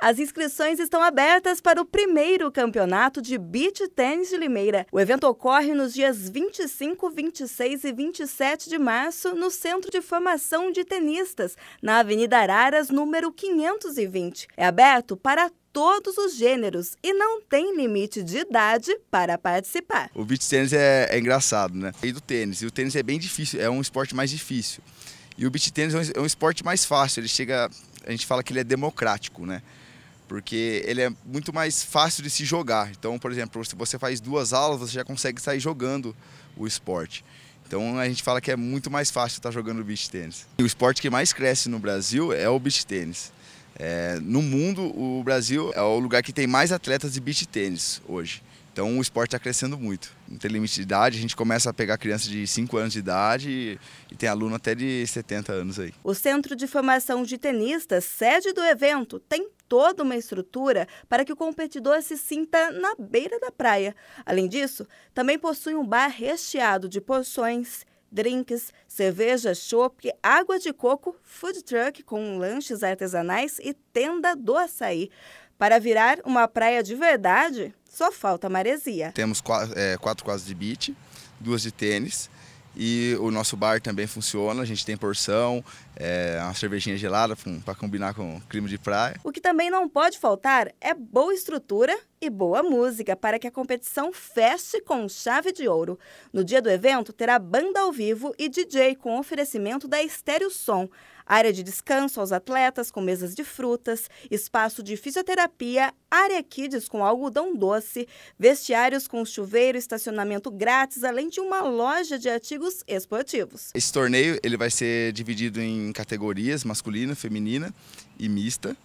As inscrições estão abertas para o primeiro campeonato de beach tênis de Limeira. O evento ocorre nos dias 25, 26 e 27 de março no Centro de Formação de Tenistas, na Avenida Araras, número 520. É aberto para todos os gêneros e não tem limite de idade para participar. O beach tênis é, é engraçado, né? E do tênis, e o tênis é bem difícil, é um esporte mais difícil. E o beach tênis é um é esporte mais fácil, ele chega, a gente fala que ele é democrático, né? porque ele é muito mais fácil de se jogar. Então, por exemplo, se você faz duas aulas, você já consegue sair jogando o esporte. Então a gente fala que é muito mais fácil estar jogando beach tênis. E o esporte que mais cresce no Brasil é o beach tênis. É, no mundo, o Brasil é o lugar que tem mais atletas de beach tênis hoje. Então o esporte está crescendo muito. Não tem limite de idade, a gente começa a pegar crianças de 5 anos de idade e, e, tem aluno até de 70 anos aí. O Centro de Formação de Tenistas, sede do evento, tem toda uma estrutura para que o competidor se sinta na beira da praia. Além disso, também possui um bar recheado de porções, drinks, cerveja, chopp, água de coco, food truck com lanches artesanais e tenda do açaí. Para virar uma praia de verdade, só falta maresia. Temos quatro, é, eh, quatro quadras de beach, duas de tênis e o nosso bar também funciona, a gente tem porção, é, uma cervejinha gelada para combinar com o clima de praia. O que também não pode faltar é boa estrutura e boa música para que a competição feche com chave de ouro. No dia do evento, terá banda ao vivo e DJ com oferecimento da Estéreo Som, área de descanso aos atletas com mesas de frutas, espaço de fisioterapia, área kids com algodão doce, vestiários com chuveiro, estacionamento grátis, além de uma loja de artigos esportivos. Esse torneio ele vai ser dividido em categorias masculina, feminina e mista.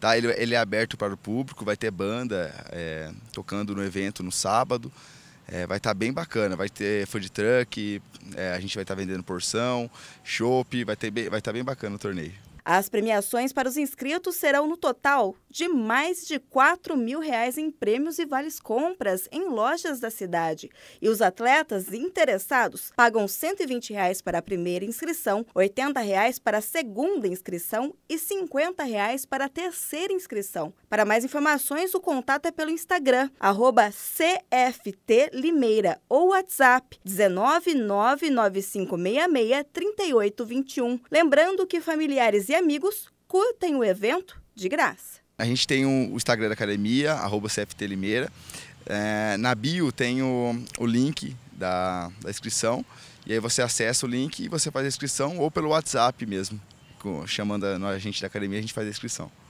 Tá? Ele, ele é aberto para o público, vai ter banda é, tocando no evento no sábado. É, vai estar tá bem bacana, vai ter food truck, é, a gente vai estar tá vendendo porção, chopp, vai estar tá bem, vai tá bem bacana o torneio. As premiações para os inscritos serão no total de mais de R$ 4 mil reais em prêmios e vales compras em lojas da cidade. E os atletas interessados pagam R$ 120 reais para a primeira inscrição, R$ 80 reais para a segunda inscrição e R$ 50 reais para a terceira inscrição. Para mais informações, o contato é pelo Instagram, arroba ou WhatsApp 19995663821. Lembrando que familiares e amigos curtem o evento de graça. A gente tem o Instagram da academia, arroba CFT Limeira. É, na bio tem o, o link da, da, inscrição. E aí você acessa o link e você faz a inscrição ou pelo WhatsApp mesmo. Com, chamando a, a gente da academia, a gente faz a inscrição.